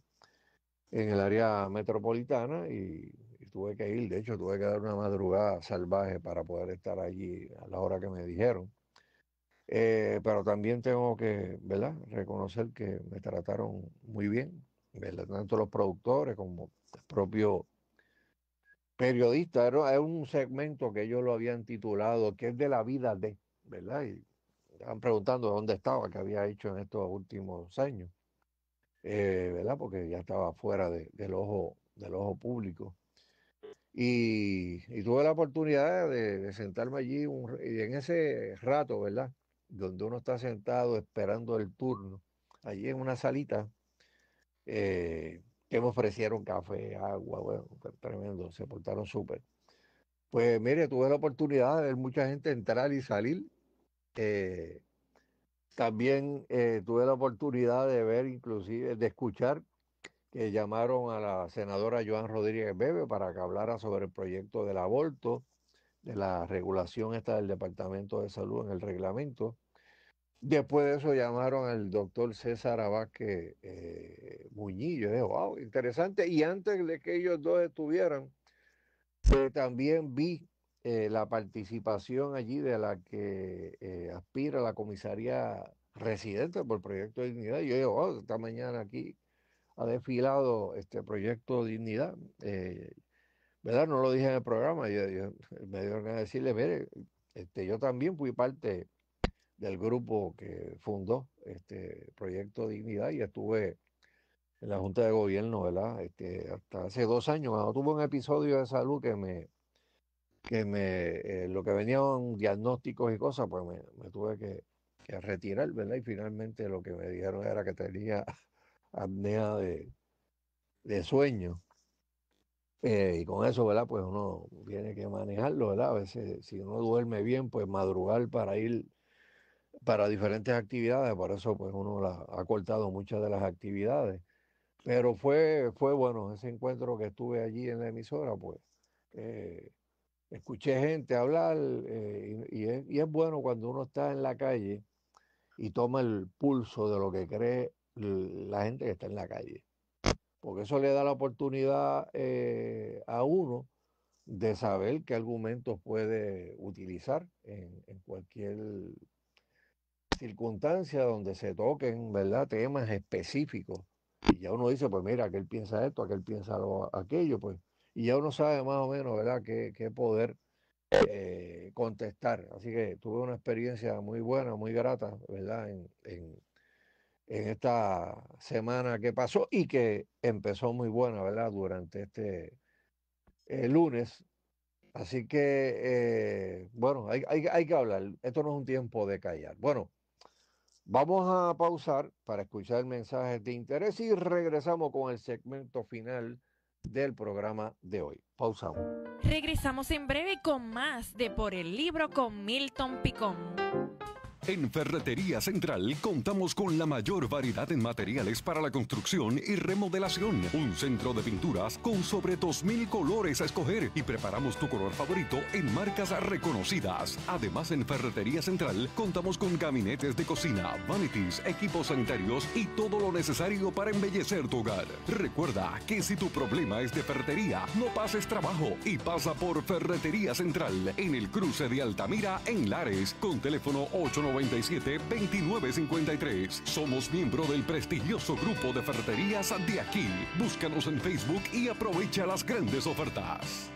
en el área metropolitana y, tuve que ir, de hecho tuve que dar una madrugada salvaje para poder estar allí a la hora que me dijeron. Eh, pero también tengo que, Reconocer que me trataron muy bien, ¿verdad? Tanto los productores como el propio periodista. Era, un segmento que ellos lo habían titulado, que es de la vida de, ¿verdad? Y estaban preguntando dónde estaba, qué había hecho en estos últimos años, eh, ¿verdad? Porque ya estaba fuera del, ojo, del ojo público. Y, tuve la oportunidad de, sentarme allí y en ese rato, ¿verdad? donde uno está sentado esperando el turno, allí en una salita, eh, que me ofrecieron café, agua, bueno, tremendo, se portaron súper. Pues mire, tuve la oportunidad de ver mucha gente entrar y salir. Eh, también eh, tuve la oportunidad de ver, inclusive, de escuchar que llamaron a la senadora Joan Rodríguez Bebe para que hablara sobre el proyecto del aborto, de la regulación esta del Departamento de Salud en el reglamento. Después de eso llamaron al doctor César Abaque eh, Muñillo. Dije, wow, interesante. Y antes de que ellos dos estuvieran, eh, también vi eh, la participación allí de la que eh, aspira la comisaría residente por Proyecto Dignidad. yo dije, wow, oh, esta mañana aquí ha desfilado este Proyecto Dignidad. ¿Verdad? No lo dije en el programa. Yo, me dieron a decirle, mire, este, yo también fui parte del grupo que fundó este Proyecto Dignidad y estuve en la Junta de Gobierno, ¿verdad? Este, hasta hace dos años, cuando tuve un episodio de salud que me, que me, eh, lo que venían diagnósticos y cosas, pues me, tuve que, retirar, ¿verdad? Y finalmente lo que me dijeron era que tenía apnea de, de sueño. Eh, y con eso, ¿verdad? Pues uno tiene que manejarlo, ¿verdad? A veces, si uno duerme bien, pues madrugar para ir para diferentes actividades, por eso pues uno ha cortado muchas de las actividades. Pero fue, fue bueno, ese encuentro que estuve allí en la emisora, pues eh, escuché gente hablar eh, y, es, bueno cuando uno está en la calle y toma el pulso de lo que cree la gente que está en la calle. Porque eso le da la oportunidad eh, a uno de saber qué argumentos puede utilizar en, en cualquier circunstancias donde se toquen, ¿verdad? Temas específicos. Y ya uno dice, pues mira, aquel piensa esto, aquel piensa aquello, pues. Y ya uno sabe más o menos, ¿verdad?, qué, poder eh, contestar. Así que tuve una experiencia muy buena, muy grata, ¿verdad?, en, esta semana que pasó y que empezó muy buena, ¿verdad?, durante este eh, lunes. Así que, eh, bueno, hay que hablar. Esto no es un tiempo de callar. Bueno, Vamos a pausar para escuchar mensajes de interés y regresamos con el segmento final del programa de hoy. Pausamos. Regresamos en breve con más de Por el Libro con Milton Picón. En Ferretería Central contamos con la mayor variedad en materiales para la construcción y remodelación. Un centro de pinturas con sobre 2.000 colores a escoger y preparamos tu color favorito en marcas reconocidas. Además, en Ferretería Central contamos con gabinetes de cocina, vanities, equipos sanitarios y todo lo necesario para embellecer tu hogar. Recuerda que si tu problema es de ferretería, no pases trabajo y pasa por Ferretería Central en el cruce de Altamira en Lares con teléfono 890. 29, 2953 Somos miembro del prestigioso grupo de ferreterías Santiago. Búscanos en Facebook y aprovecha las grandes ofertas.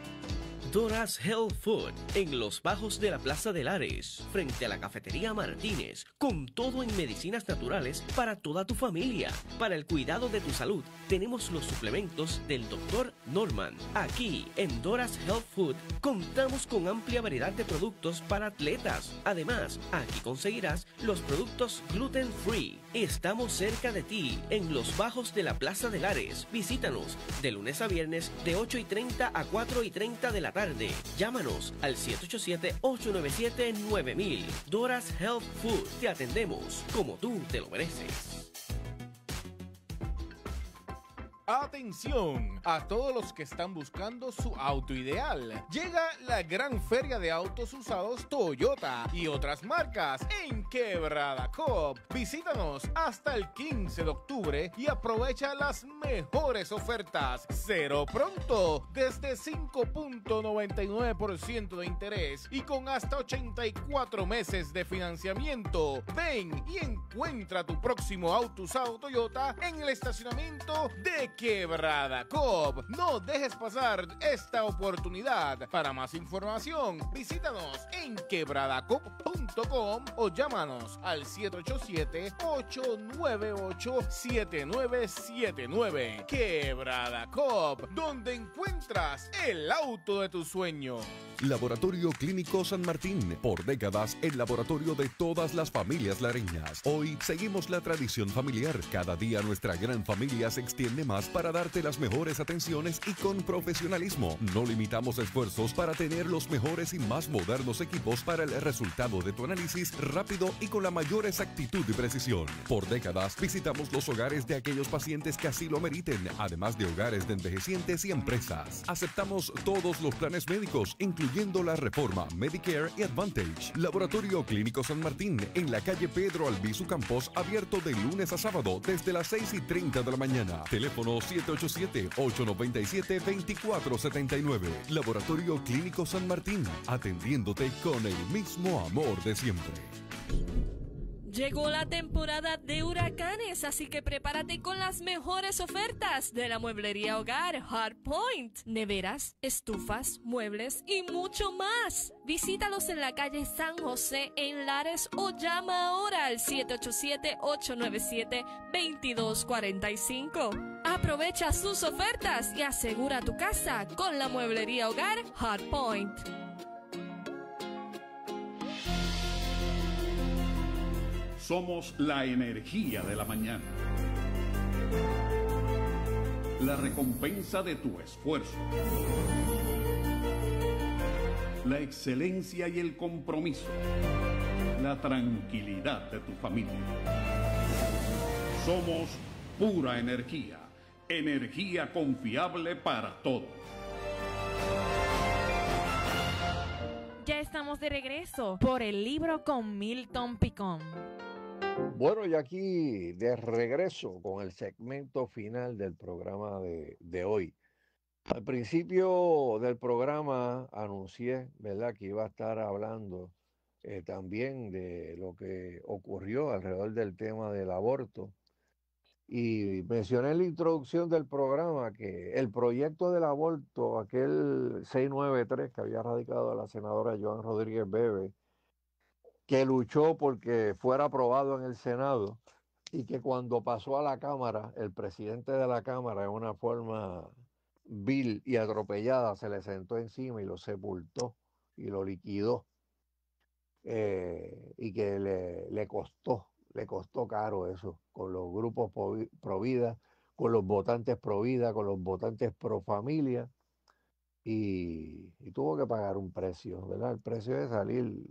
Doras Health Food en los bajos de la Plaza de Lares, frente a la cafetería Martínez, con todo en medicinas naturales para toda tu familia. Para el cuidado de tu salud, tenemos los suplementos del Dr. Norman. Aquí en Doras Health Food contamos con amplia variedad de productos para atletas. Además, aquí conseguirás los productos gluten free Estamos cerca de ti, en los bajos de la Plaza de Lares. Visítanos de lunes a viernes de 8 y 30 a 4 y 30 de la tarde. Llámanos al 787-897-9000. Doras Health Food, te atendemos como tú te lo mereces. Atención a todos los que están buscando su auto ideal. Llega la gran feria de autos usados Toyota y otras marcas en Quebrada Cop. Visítanos hasta el 15 de octubre y aprovecha las mejores ofertas. Cero pronto desde 5.99% de interés y con hasta 84 meses de financiamiento. Ven y encuentra tu próximo auto usado Toyota en el estacionamiento de quebrada. COP, no dejes pasar esta oportunidad. Para más información, visítanos en quebradacop.com o llámanos al 787-898-7979. Quebrada COP, donde encuentras el auto de tu sueño. Laboratorio Clínico San Martín, por décadas el laboratorio de todas las familias lareñas. Hoy seguimos la tradición familiar. Cada día nuestra gran familia se extiende más para darte las mejores atenciones y con profesionalismo. No limitamos esfuerzos para tener los mejores y más modernos equipos para el resultado de tu análisis rápido y con la mayor exactitud y precisión. Por décadas visitamos los hogares de aquellos pacientes que así lo meriten, además de hogares de envejecientes y empresas. Aceptamos todos los planes médicos, incluyendo la reforma Medicare y Advantage. Laboratorio Clínico San Martín, en la calle Pedro Albizu Campos, abierto de lunes a sábado desde las 6 y 30 de la mañana. Teléfono 787-897-2479. Laboratorio Clínico San Martín, atendiéndote con el mismo amor de siempre. Llegó la temporada de huracanes, así que prepárate con las mejores ofertas de la mueblería hogar Hardpoint. Neveras, estufas, muebles y mucho más. Visítalos en la calle San José en Lares o llama ahora al 787-897-2245. Aprovecha sus ofertas y asegura tu casa con la mueblería hogar Hardpoint. Somos la energía de la mañana. La recompensa de tu esfuerzo. La excelencia y el compromiso. La tranquilidad de tu familia. Somos pura energía energía confiable para todos. Ya estamos de regreso por el libro con Milton Picón. Bueno, y aquí de regreso con el segmento final del programa de, hoy. Al principio del programa anuncié, ¿verdad?, que iba a estar hablando eh, también de lo que ocurrió alrededor del tema del aborto y mencioné en la introducción del programa que el proyecto del aborto, aquel 693 que había radicado a la senadora Joan Rodríguez Bebe, que luchó porque fuera aprobado en el Senado y que cuando pasó a la Cámara, el presidente de la Cámara, en una forma vil y atropellada, se le sentó encima y lo sepultó y lo liquidó. Eh, y que le, le costó le costó caro eso, con los grupos pro vida, con los votantes pro vida, con los votantes pro familia, y, tuvo que pagar un precio, ¿verdad? El precio de salir,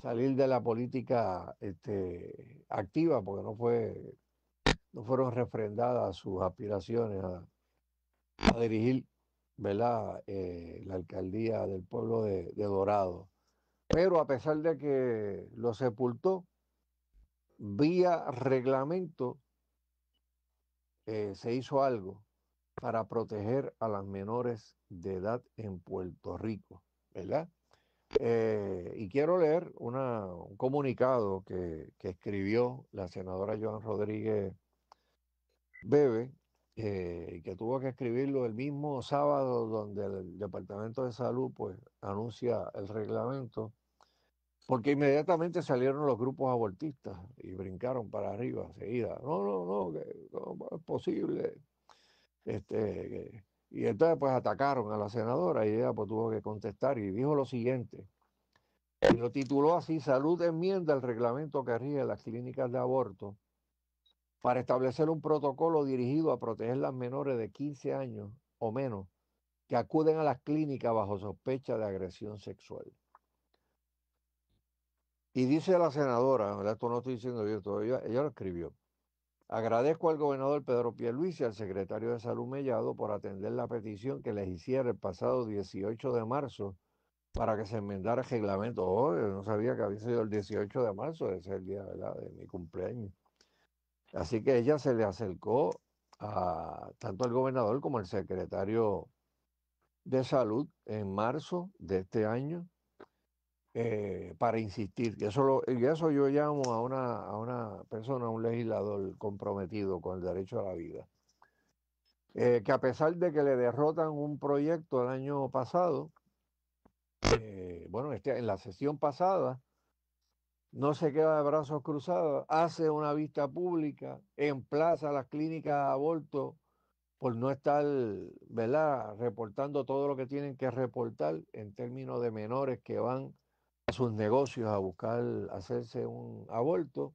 salir de la política este, activa, porque no fue, no fueron refrendadas sus aspiraciones a, dirigir, ¿verdad? Eh, la alcaldía del pueblo de, de Dorado. Pero a pesar de que lo sepultó, vía reglamento eh, se hizo algo para proteger a las menores de edad en Puerto Rico, ¿verdad? Eh, y quiero leer un comunicado que, escribió la senadora Joan Rodríguez Bebe, eh, que tuvo que escribirlo el mismo sábado donde el Departamento de Salud pues, anuncia el reglamento porque inmediatamente salieron los grupos abortistas y brincaron para arriba enseguida. No, no, no, no es posible. Este, y entonces pues atacaron a la senadora y ella pues tuvo que contestar y dijo lo siguiente. Y lo tituló así, Salud enmienda al reglamento que rige las clínicas de aborto para establecer un protocolo dirigido a proteger las menores de 15 años o menos que acuden a las clínicas bajo sospecha de agresión sexual. Y dice la senadora, esto no estoy diciendo yo todavía, ella lo escribió. Agradezco al gobernador Pedro Pierluis y al secretario de Salud Mellado por atender la petición que les hiciera el pasado 18 de marzo para que se enmendara el reglamento. Oh, no sabía que había sido el 18 de marzo, ese es el día de mi cumpleaños. Así que ella se le acercó a, tanto al gobernador como al secretario de salud en marzo de este año eh, para insistir. Y eso, lo, y eso yo llamo a una, a una persona, a un legislador comprometido con el derecho a la vida. Eh, que a pesar de que le derrotan un proyecto el año pasado, eh, bueno, este, en la sesión pasada, no se queda de brazos cruzados, hace una vista pública, emplaza las clínicas de aborto por no estar, ¿verdad?, reportando todo lo que tienen que reportar en términos de menores que van a sus negocios a buscar hacerse un aborto.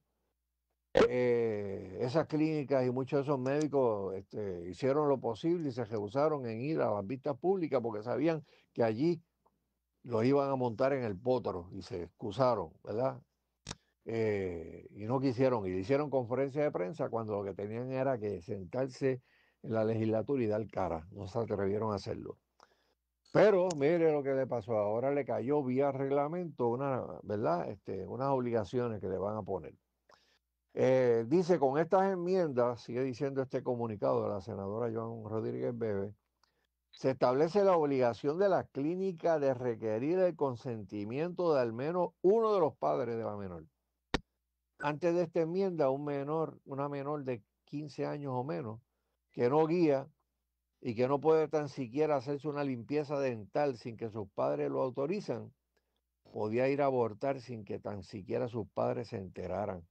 Eh, esas clínicas y muchos de esos médicos este, hicieron lo posible y se rehusaron en ir a las vistas públicas porque sabían que allí los iban a montar en el potro y se excusaron, ¿verdad? Eh, y no quisieron, y hicieron conferencia de prensa cuando lo que tenían era que sentarse en la legislatura y dar cara, no se atrevieron a hacerlo. Pero mire lo que le pasó, ahora le cayó vía reglamento una, ¿verdad? Este, unas obligaciones que le van a poner. Eh, dice, con estas enmiendas, sigue diciendo este comunicado de la senadora Joan Rodríguez Bebe, se establece la obligación de la clínica de requerir el consentimiento de al menos uno de los padres de la menor. Antes de esta enmienda, un menor, una menor de 15 años o menos, que no guía, y que no puede tan siquiera hacerse una limpieza dental sin que sus padres lo autorizan, podía ir a abortar sin que tan siquiera sus padres se enteraran.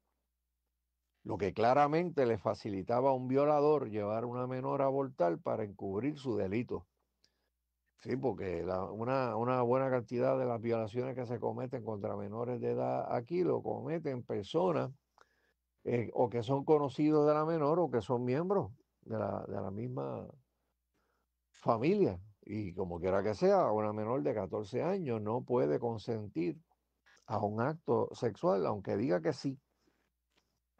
Lo que claramente le facilitaba a un violador llevar a una menor a abortar para encubrir su delito. Sí, porque una, buena cantidad de las violaciones que se cometen contra menores de edad aquí lo cometen personas eh, o que son conocidos de la menor o que son miembros de la, de la misma familia. Y como quiera que sea, una menor de 14 años no puede consentir a un acto sexual, aunque diga que sí.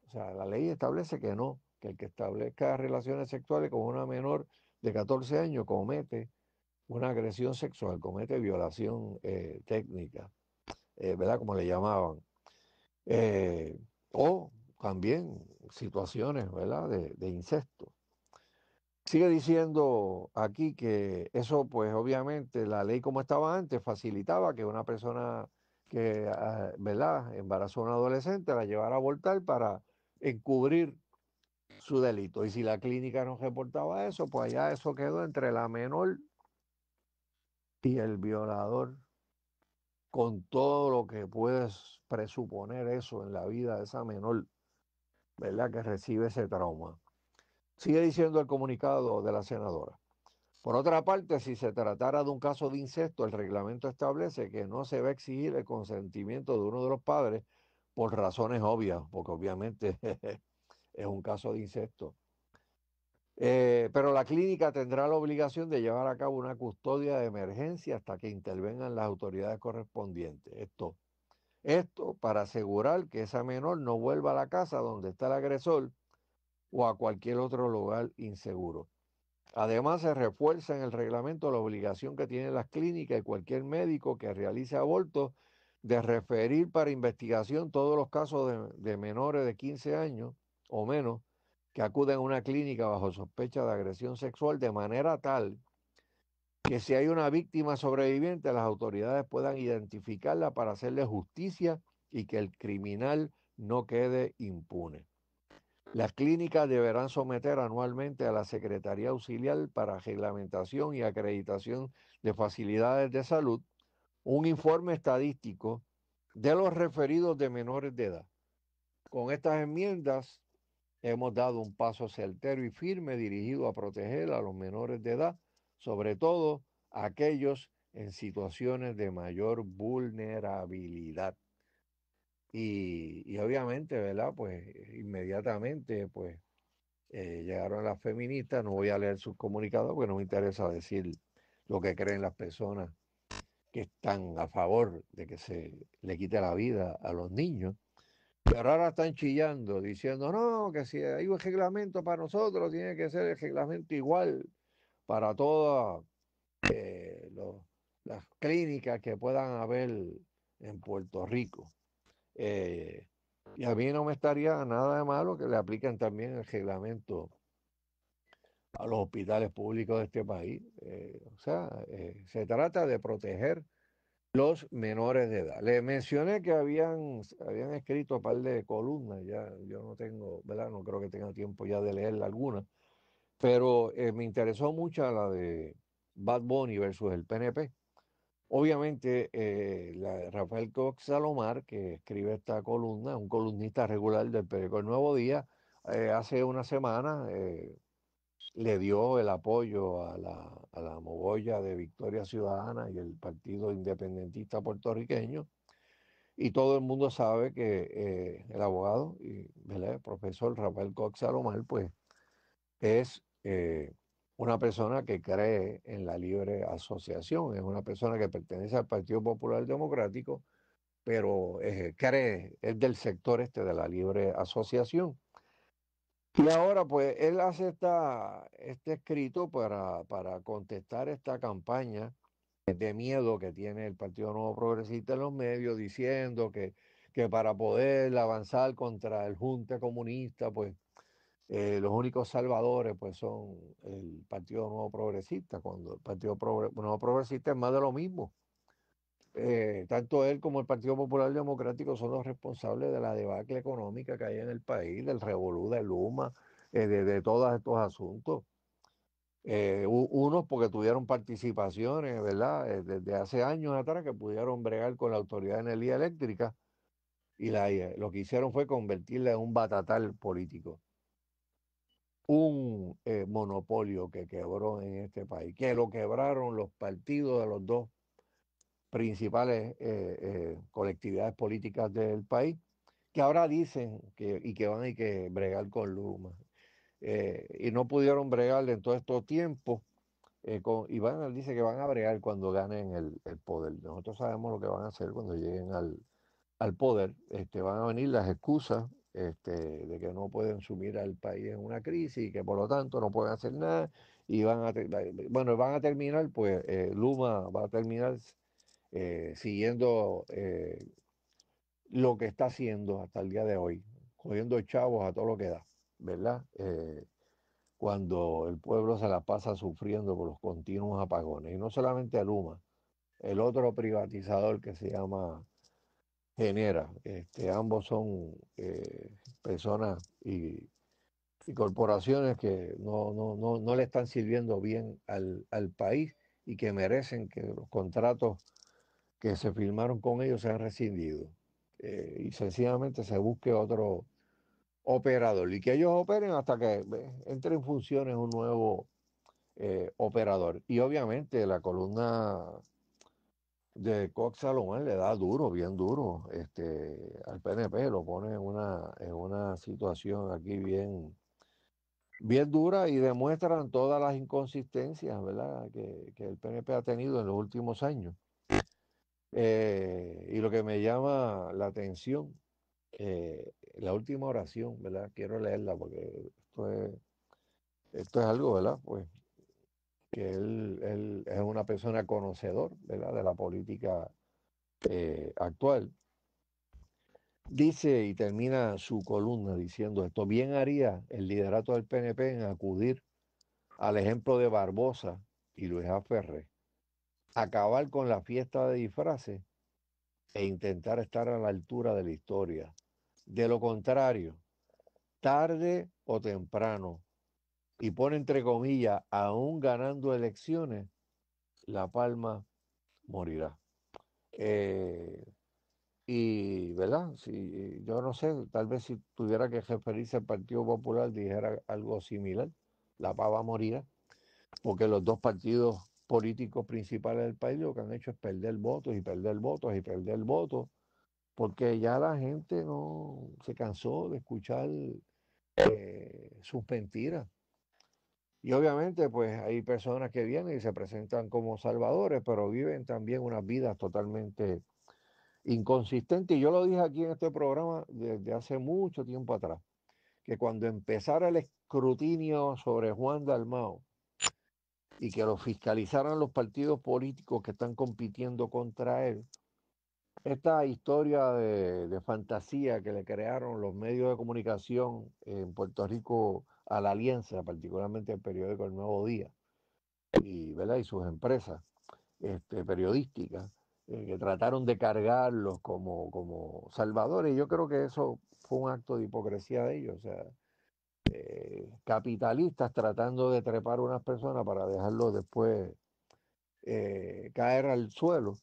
O sea, la ley establece que no, que el que establezca relaciones sexuales con una menor de 14 años comete una agresión sexual, comete violación eh, técnica, eh, ¿verdad? Como le llamaban. Eh, o también situaciones, ¿verdad? De, de incesto. Sigue diciendo aquí que eso, pues obviamente, la ley como estaba antes facilitaba que una persona que, ah, ¿verdad?, embarazó a un adolescente, la llevara a abortar para encubrir su delito. Y si la clínica no reportaba eso, pues allá eso quedó entre la menor y el violador, con todo lo que puedes presuponer eso en la vida de esa menor, ¿verdad?, que recibe ese trauma. Sigue diciendo el comunicado de la senadora. Por otra parte, si se tratara de un caso de incesto, el reglamento establece que no se va a exigir el consentimiento de uno de los padres por razones obvias, porque obviamente es un caso de incesto. Eh, pero la clínica tendrá la obligación de llevar a cabo una custodia de emergencia hasta que intervengan las autoridades correspondientes. Esto, esto para asegurar que esa menor no vuelva a la casa donde está el agresor o a cualquier otro lugar inseguro. Además, se refuerza en el reglamento la obligación que tienen las clínicas y cualquier médico que realice aborto de referir para investigación todos los casos de, de, menores de 15 años o menos que acuden a una clínica bajo sospecha de agresión sexual de manera tal que si hay una víctima sobreviviente las autoridades puedan identificarla para hacerle justicia y que el criminal no quede impune. Las clínicas deberán someter anualmente a la Secretaría Auxiliar para Reglamentación y Acreditación de Facilidades de Salud un informe estadístico de los referidos de menores de edad. Con estas enmiendas hemos dado un paso certero y firme dirigido a proteger a los menores de edad, sobre todo aquellos en situaciones de mayor vulnerabilidad. Y, obviamente, ¿verdad? Pues eh, inmediatamente, pues eh, llegaron las feministas, no voy a leer sus comunicados porque no me interesa decir lo que creen las personas que están a favor de que se le quite la vida a los niños, pero ahora están chillando, diciendo, no, que si hay un reglamento para nosotros, tiene que ser el reglamento igual para todas eh, las clínicas que puedan haber en Puerto Rico. Eh, y a mí no me estaría nada de malo que le apliquen también el reglamento a los hospitales públicos de este país. Eh, o sea, eh, se trata de proteger los menores de edad. Le mencioné que habían, habían escrito un par de columnas, ya yo no tengo, ¿verdad? No creo que tenga tiempo ya de leer alguna, pero me interesó mucho la de Bad Bunny versus el PNP. Obviamente, eh, Rafael Cox Salomar, que escribe esta columna, un columnista regular del periódico El Nuevo Día, eh, hace una semana eh, le dio el apoyo a la, a mogolla de Victoria Ciudadana y el Partido Independentista Puertorriqueño. Y todo el mundo sabe que el abogado y el profesor Rafael Cox Salomar, pues, es una persona que cree en la libre asociación, es una persona que pertenece al Partido Popular Democrático, pero eh, cree, es del sector este de la libre asociación. Y ahora, pues, él hace esta, este escrito para, para contestar esta campaña de miedo que tiene el Partido Nuevo Progresista en los medios, diciendo que, que para poder avanzar contra el Junta Comunista, pues, eh, los únicos salvadores pues son el Partido Nuevo Progresista, cuando el Partido Nuevo Progresista es más de lo mismo. Eh, tanto él como el Partido Popular Democrático son los responsables de la debacle económica que hay en el país, del revolú de Luma, eh, de, todos estos asuntos. unos porque tuvieron participaciones, ¿verdad? desde hace años atrás que pudieron bregar con la Autoridad de Energía Eléctrica y la, lo que hicieron fue convertirla en un batatal político un eh, monopolio que quebró en este país, que lo quebraron los partidos de los dos principales eh, eh, colectividades políticas del país, que ahora dicen que, y que van a que bregar con Luma. y no pudieron bregar en todo este tiempo. y van, dice que van a bregar cuando ganen el, poder. Nosotros sabemos lo que van a hacer cuando lleguen al, poder. Este, van a venir las excusas este, de que no pueden sumir al país en una crisis y que por lo tanto no pueden hacer nada y van a, bueno, van a terminar, pues eh, Luma va a terminar eh, siguiendo eh, lo que está haciendo hasta el día de hoy, cogiendo chavos a todo lo que da, ¿verdad? cuando el pueblo se la pasa sufriendo por los continuos apagones, y no solamente a Luma, el otro privatizador que se llama genera. Este, ambos son eh, personas y, corporaciones que no, le están sirviendo bien al, país y que merecen que los contratos que se firmaron con ellos sean rescindidos. Eh, y sencillamente se busque otro operador y que ellos operen hasta que eh, entre en funciones un nuevo operador. Y obviamente la columna de Cox Salomón le da duro, bien duro, este, al PNP, lo pone en una, en una situación aquí bien, bien dura y demuestran todas las inconsistencias ¿verdad? Que, el PNP ha tenido en los últimos años. Eh, y lo que me llama la atención, eh, la última oración, ¿verdad? Quiero leerla porque esto es, esto es algo, ¿verdad? Pues que él, es una persona conocedor de la política eh, actual. Dice y termina su columna diciendo esto, bien haría el liderato del PNP en acudir al ejemplo de Barbosa y Luis Aferre, acabar con la fiesta de disfraces e intentar estar a la altura de la historia. De lo contrario, tarde o temprano, y pone entre comillas, aún ganando elecciones, La Palma morirá. Eh, y, ¿verdad? Si, yo no sé, tal vez si tuviera que referirse al Partido Popular dijera algo similar, La Pava morirá, porque los dos partidos políticos principales del país lo que han hecho es perder votos y perder votos y perder votos, porque ya la gente no se cansó de escuchar eh, sus mentiras. Y obviamente, pues hay personas que vienen y se presentan como salvadores, pero viven también unas vidas totalmente inconsistentes. Y yo lo dije aquí en este programa desde hace mucho tiempo atrás, que cuando empezara el escrutinio sobre Juan Dalmao y que lo fiscalizaran los partidos políticos que están compitiendo contra él, esta historia de, de fantasía que le crearon los medios de comunicación en Puerto Rico a la Alianza, particularmente el periódico El Nuevo Día y, ¿verdad? y sus empresas este, periodísticas eh, que trataron de cargarlos como, como salvadores. Yo creo que eso fue un acto de hipocresía de ellos, o sea, eh, capitalistas tratando de trepar a unas personas para dejarlos después eh, caer al suelo.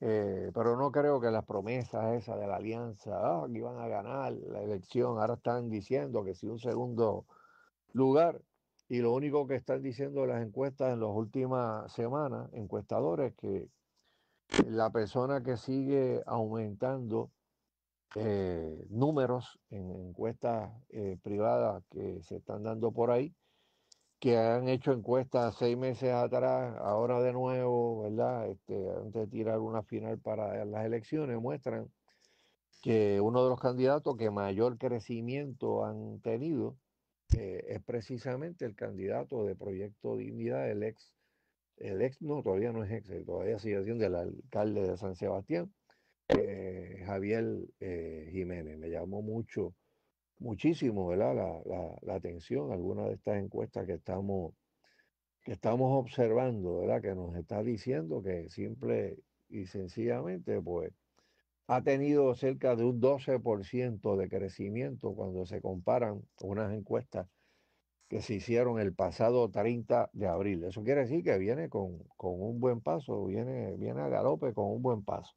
pero no creo que las promesas esas de la alianza, ah, que iban a ganar la elección, ahora están diciendo que si un segundo lugar. Y lo único que están diciendo las encuestas en las últimas semanas, encuestadores, que la persona que sigue aumentando eh, números en encuestas eh, privadas que se están dando por ahí, que han hecho encuestas seis meses atrás, ahora de nuevo, ¿verdad? Este, antes de tirar una final para las elecciones, muestran que uno de los candidatos que mayor crecimiento han tenido eh, es precisamente el candidato de Proyecto Dignidad, el ex, el ex, no, todavía no es ex, eh, todavía sigue siendo el alcalde de San Sebastián, eh, Javier Jiménez. Me llamó mucho, muchísimo, ¿verdad? La, la atención, alguna de estas encuestas que estamos, que estamos observando, ¿verdad? Que nos está diciendo que simple y sencillamente, pues, ha tenido cerca de un 12% de crecimiento cuando se comparan unas encuestas que se hicieron el pasado 30 de abril. Eso quiere decir que viene con, un buen paso, viene, viene a galope con un buen paso.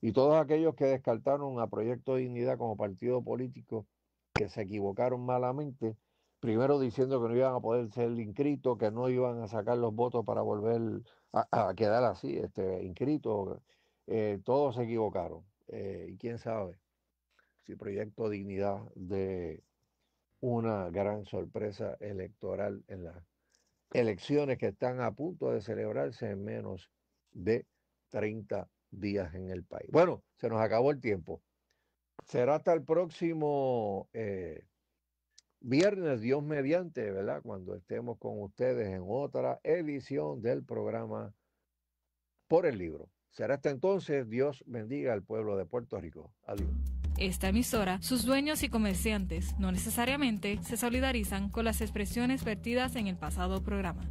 Y todos aquellos que descartaron a Proyecto Dignidad como partido político, que se equivocaron malamente, primero diciendo que no iban a poder ser inscritos, que no iban a sacar los votos para volver a, quedar así, este, inscritos, eh, todos se equivocaron. Eh, y quién sabe si Proyecto Dignidad de una gran sorpresa electoral en las elecciones que están a punto de celebrarse en menos de 30 días en el país. Bueno, se nos acabó el tiempo. Será hasta el próximo eh, viernes, Dios mediante, ¿verdad? Cuando estemos con ustedes en otra edición del programa por el libro. Será hasta entonces, Dios bendiga al pueblo de Puerto Rico. Adiós. Esta emisora, sus dueños y comerciantes no necesariamente se solidarizan con las expresiones vertidas en el pasado programa.